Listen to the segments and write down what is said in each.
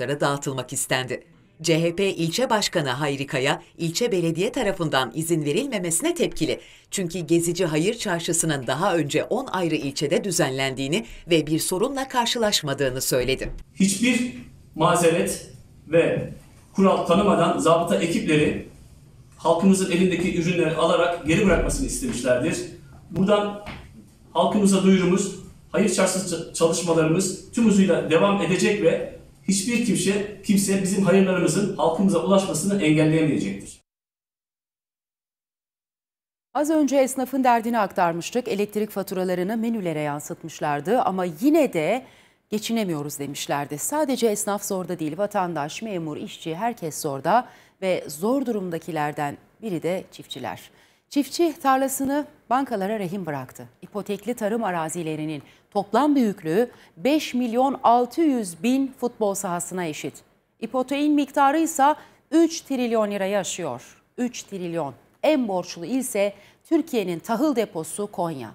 vatandaşlara dağıtılmak istendi. CHP ilçe başkanı Hayri Kaya, ilçe belediye tarafından izin verilmemesine tepkili. Çünkü Gezici Hayır Çarşısı'nın daha önce 10 ayrı ilçede düzenlendiğini ve bir sorunla karşılaşmadığını söyledi. Hiçbir mazeret ve kural tanımadan zabıta ekipleri halkımızın elindeki ürünleri alarak geri bırakmasını istemişlerdir. Buradan halkımıza duyurumuz, hayır çarşısı çalışmalarımız tüm hızıyla devam edecek ve hiçbir kimse, kimse bizim hayırlarımızın halkımıza ulaşmasını engelleyemeyecektir. Az önce esnafın derdini aktarmıştık. Elektrik faturalarını menülere yansıtmışlardı ama yine de geçinemiyoruz demişlerdi. Sadece esnaf zorda değil, vatandaş, memur, işçi herkes zorda ve zor durumdakilerden biri de çiftçiler. Çiftçi tarlasını bankalara rehin bıraktı. İpotekli tarım arazilerinin toplam büyüklüğü 5 milyon 600 bin futbol sahasına eşit. İpoteğin miktarı ise 3 trilyon lira yaşıyor. 3 trilyon. En borçlu il ise Türkiye'nin tahıl deposu Konya.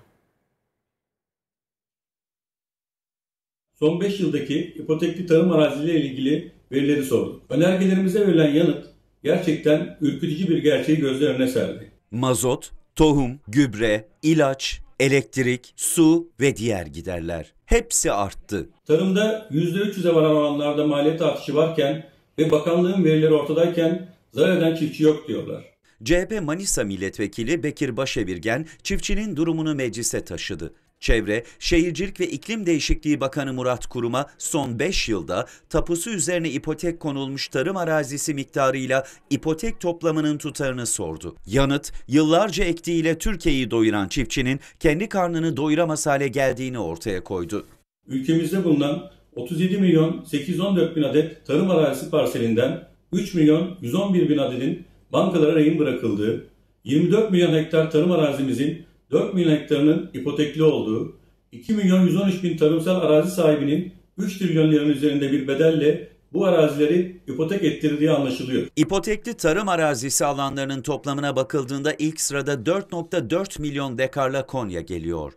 Son 5 yıldaki ipotekli tarım arazileriyle ilgili verileri sorduk. Önergelerimize verilen yanıt gerçekten ürkütücü bir gerçeği gözler önüne serdi mazot, tohum, gübre, ilaç, elektrik, su ve diğer giderler. Hepsi arttı. Tarımda %300'e varan oranlarda maliyet artışı varken ve bakanlığın verileri ortadayken zarar eden çiftçi yok diyorlar. CHP Manisa Milletvekili Bekir Başevirgen çiftçinin durumunu meclise taşıdı. Çevre, Şehircilik ve İklim Değişikliği Bakanı Murat Kurum'a son 5 yılda tapusu üzerine ipotek konulmuş tarım arazisi miktarıyla ipotek toplamının tutarını sordu. Yanıt, yıllarca ektiğiyle Türkiye'yi doyuran çiftçinin kendi karnını doyuramaz hale geldiğini ortaya koydu. Ülkemizde bulunan 37 milyon 814 bin adet tarım arazisi parselinden 3 milyon 111 bin adetin bankalara rehin bırakıldığı, 24 milyon hektar tarım arazimizin 4 milyon hektarının ipotekli olduğu, 2 milyon 113 bin tarımsal arazi sahibinin 3 trilyon liranın üzerinde bir bedelle bu arazileri ipotek ettirdiği anlaşılıyor. İpotekli tarım arazisi alanlarının toplamına bakıldığında ilk sırada 4.4 milyon dekarla Konya geliyor.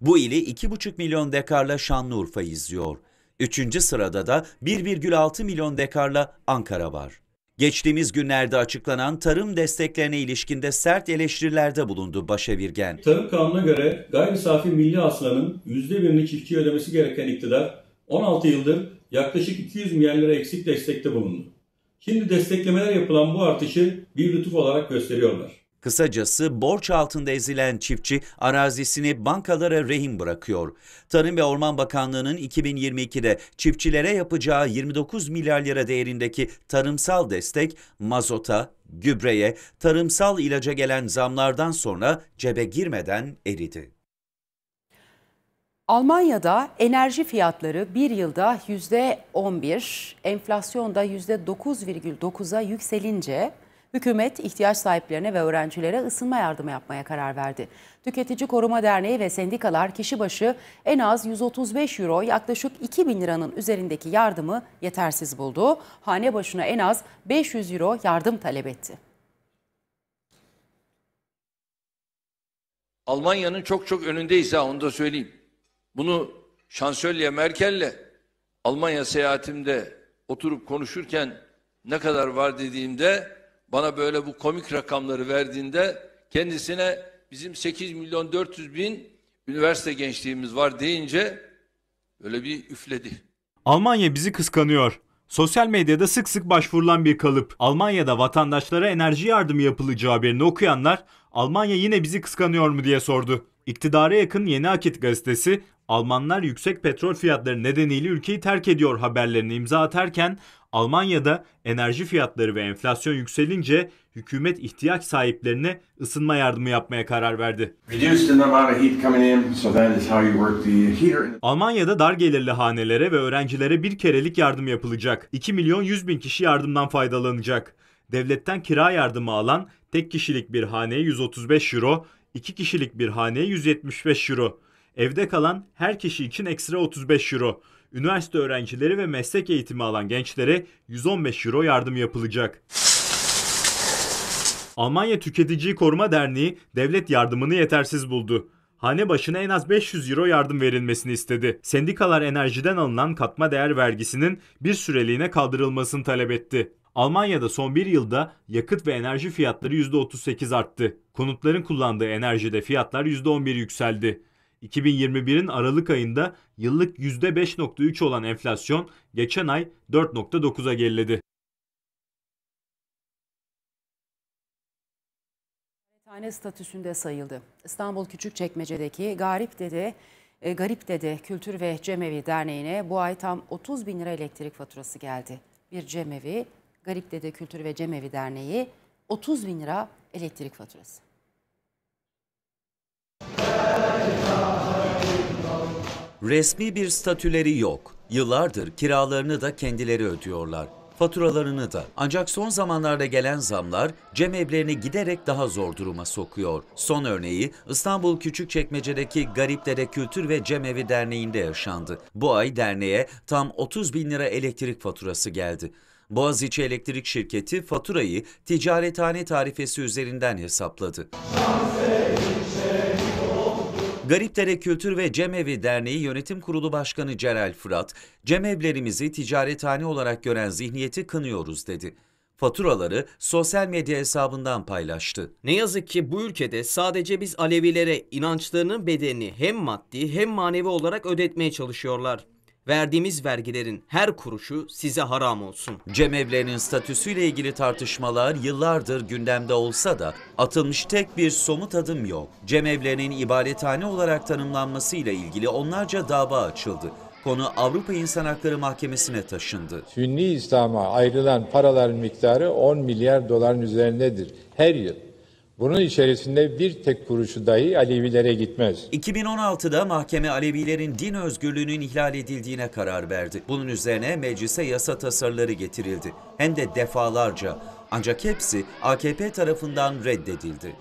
Bu ili 2,5 milyon dekarla Şanlıurfa izliyor. Üçüncü sırada da 1,6 milyon dekarla Ankara var. Geçtiğimiz günlerde açıklanan tarım desteklerine ilişkinde sert eleştirilerde bulundu Başevirgen. Tarım kanununa göre gayri safi milli hasılanın %1'ini çiftçiye ödemesi gereken iktidar 16 yıldır yaklaşık 200 milyar lira eksik destekte bulundu. Şimdi desteklemeler yapılan bu artışı bir lütuf olarak gösteriyorlar. Kısacası borç altında ezilen çiftçi arazisini bankalara rehin bırakıyor. Tarım ve Orman Bakanlığı'nın 2022'de çiftçilere yapacağı 29 milyar lira değerindeki tarımsal destek mazota, gübreye, tarımsal ilaca gelen zamlardan sonra cebe girmeden eridi. Almanya'da enerji fiyatları bir yılda %11, enflasyonda da %9,9'a yükselince Hükümet ihtiyaç sahiplerine ve öğrencilere ısınma yardımı yapmaya karar verdi. Tüketici Koruma Derneği ve sendikalar kişi başı en az 135 euro yaklaşık 2 bin liranın üzerindeki yardımı yetersiz buldu. Hane başına en az 500 euro yardım talep etti. Almanya'nın çok çok önündeyiz ha onu da söyleyeyim. Bunu Şansölye Merkel'le Almanya seyahatimde oturup konuşurken ne kadar var dediğimde bana böyle bu komik rakamları verdiğinde kendisine bizim 8 milyon 400 bin üniversite gençliğimiz var deyince öyle bir üfledi. Almanya bizi kıskanıyor. Sosyal medyada sık sık başvurulan bir kalıp. Almanya'da vatandaşlara enerji yardımı yapılacağı haberini okuyanlar Almanya yine bizi kıskanıyor mu diye sordu. İktidara yakın Yeni Akit gazetesi Almanlar yüksek petrol fiyatları nedeniyle ülkeyi terk ediyor haberlerini imza atarken Almanya'da enerji fiyatları ve enflasyon yükselince hükümet ihtiyaç sahiplerine ısınma yardımı yapmaya karar verdi. Almanya'da dar gelirli hanelere ve öğrencilere bir kerelik yardım yapılacak. 2 milyon 100 bin kişi yardımdan faydalanacak. Devletten kira yardımı alan tek kişilik bir haneye 135 euro, iki kişilik bir haneye 175 euro. Evde kalan her kişi için ekstra 35 euro üniversite öğrencileri ve meslek eğitimi alan gençlere 115 euro yardım yapılacak. Almanya Tüketici Koruma Derneği devlet yardımını yetersiz buldu. Hane başına en az 500 euro yardım verilmesini istedi. Sendikalar enerjiden alınan katma değer vergisinin bir süreliğine kaldırılmasını talep etti. Almanya'da son bir yılda yakıt ve enerji fiyatları %38 arttı. Konutların kullandığı enerjide fiyatlar %11 yükseldi. 2021'in Aralık ayında yıllık %5.3 olan enflasyon geçen ay 4.9'a geriledi. Hane statüsünde sayıldı. İstanbul Küçükçekmece'deki Garip Dede, e, Garip Dede Kültür ve Cemevi Derneği'ne bu ay tam 30 bin lira elektrik faturası geldi. Bir cemevi, Garip Dede Kültür ve Cemevi Derneği 30 bin lira elektrik faturası. Resmi bir statüleri yok. Yıllardır kiralarını da kendileri ödüyorlar. Faturalarını da. Ancak son zamanlarda gelen zamlar cem evlerini giderek daha zor duruma sokuyor. Son örneği İstanbul Küçükçekmece'deki Garipdere Kültür ve Cem Evi Derneği'nde yaşandı. Bu ay derneğe tam 30 bin lira elektrik faturası geldi. Boğaziçi Elektrik Şirketi faturayı ticarethane tarifesi üzerinden hesapladı. Garipdere Kültür ve Cemevi Derneği Yönetim Kurulu Başkanı Celal Fırat, cemevlerimizi ticarethane olarak gören zihniyeti kınıyoruz dedi. Faturaları sosyal medya hesabından paylaştı. Ne yazık ki bu ülkede sadece biz Alevilere inançlarının bedelini hem maddi hem manevi olarak ödetmeye çalışıyorlar. Verdiğimiz vergilerin her kuruşu size haram olsun. Cemevlerinin statüsüyle ilgili tartışmalar yıllardır gündemde olsa da atılmış tek bir somut adım yok. Cemevlerinin ibadethane olarak tanımlanmasıyla ilgili onlarca dava açıldı. Konu Avrupa İnsan Hakları Mahkemesi'ne taşındı. Sünni İslam'a ayrılan paraların miktarı 10 milyar doların üzerindedir her yıl. Bunun içerisinde bir tek kuruşu dahi Alevilere gitmez. 2016'da mahkeme Alevilerin din özgürlüğünün ihlal edildiğine karar verdi. Bunun üzerine meclise yasa tasarıları getirildi. Hem de defalarca. Ancak hepsi AKP tarafından reddedildi.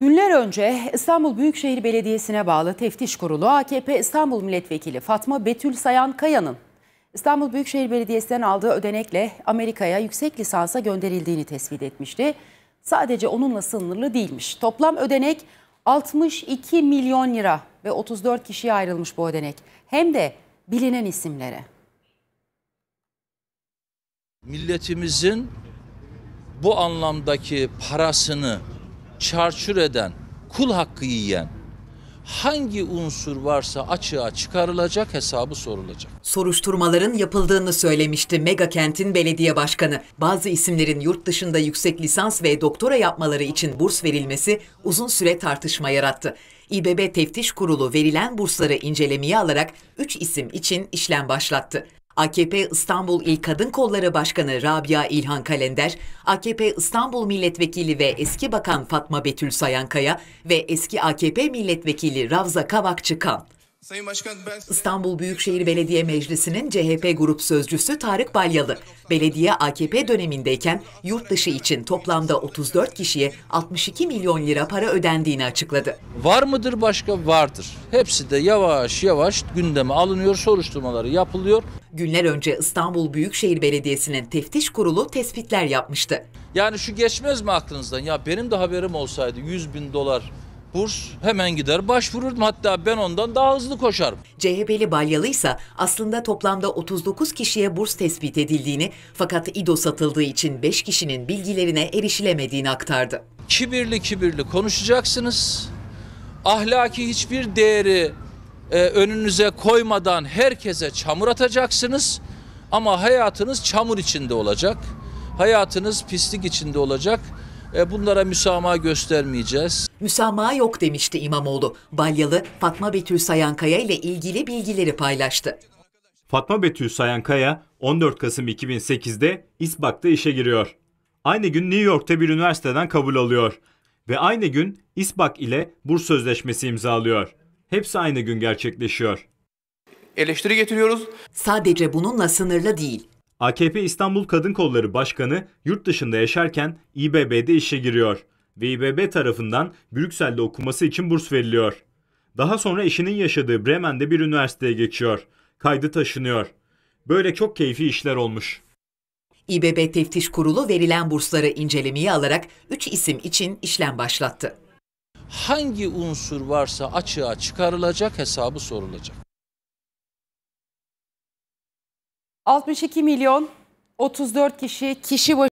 Günler önce İstanbul Büyükşehir Belediyesi'ne bağlı teftiş kurulu AKP İstanbul Milletvekili Fatma Betül Sayan Kaya'nın İstanbul Büyükşehir Belediyesi'nden aldığı ödenekle Amerika'ya yüksek lisansa gönderildiğini tespit etmişti. Sadece onunla sınırlı değilmiş. Toplam ödenek 62 milyon lira ve 34 kişiye ayrılmış bu ödenek. Hem de bilinen isimlere. Milletimizin bu anlamdaki parasını çarçur eden, kul hakkı yiyen, hangi unsur varsa açığa çıkarılacak hesabı sorulacak. Soruşturmaların yapıldığını söylemişti Mega Kent'in belediye başkanı. Bazı isimlerin yurt dışında yüksek lisans ve doktora yapmaları için burs verilmesi uzun süre tartışma yarattı. İBB Teftiş Kurulu verilen bursları incelemeye alarak 3 isim için işlem başlattı. AKP İstanbul İl Kadın Kolları Başkanı Rabia İlhan Kalender, AKP İstanbul Milletvekili ve eski Bakan Fatma Betül Sayankaya ve eski AKP Milletvekili Ravza Kavakçıkan. Sayın Başkan ben... İstanbul Büyükşehir Belediye Meclisi'nin CHP grup sözcüsü Tarık Balyalı, belediye AKP dönemindeyken yurt dışı için toplamda 34 kişiye 62 milyon lira para ödendiğini açıkladı. Var mıdır başka? Vardır. Hepsi de yavaş yavaş gündeme alınıyor, soruşturmaları yapılıyor. Günler önce İstanbul Büyükşehir Belediyesi'nin teftiş kurulu tespitler yapmıştı. Yani şu geçmez mi aklınızdan? Ya benim de haberim olsaydı 100 bin dolar burs hemen gider başvururdum. Hatta ben ondan daha hızlı koşarım. CHP'li Balyalı ise aslında toplamda 39 kişiye burs tespit edildiğini fakat İDO satıldığı için 5 kişinin bilgilerine erişilemediğini aktardı. Kibirli kibirli konuşacaksınız. Ahlaki hiçbir değeri e, önünüze koymadan herkese çamur atacaksınız. Ama hayatınız çamur içinde olacak. Hayatınız pislik içinde olacak. E, bunlara müsamaha göstermeyeceğiz. Müsamaha yok demişti İmamoğlu. Balyalı Fatma Betül Sayankaya ile ilgili bilgileri paylaştı. Fatma Betül Sayankaya 14 Kasım 2008'de İSBAK'ta işe giriyor. Aynı gün New York'ta bir üniversiteden kabul alıyor ve aynı gün İSBAK ile burs sözleşmesi imzalıyor. Hepsi aynı gün gerçekleşiyor. Eleştiri getiriyoruz. Sadece bununla sınırlı değil. AKP İstanbul Kadın Kolları Başkanı yurt dışında yaşarken İBB'de işe giriyor. VBB tarafından Brüksel'de okuması için burs veriliyor. Daha sonra eşinin yaşadığı Bremen'de bir üniversiteye geçiyor. Kaydı taşınıyor. Böyle çok keyfi işler olmuş. İBB Teftiş Kurulu verilen bursları incelemeye alarak 3 isim için işlem başlattı. Hangi unsur varsa açığa çıkarılacak, hesabı sorulacak. 62 milyon 34 kişi kişi başı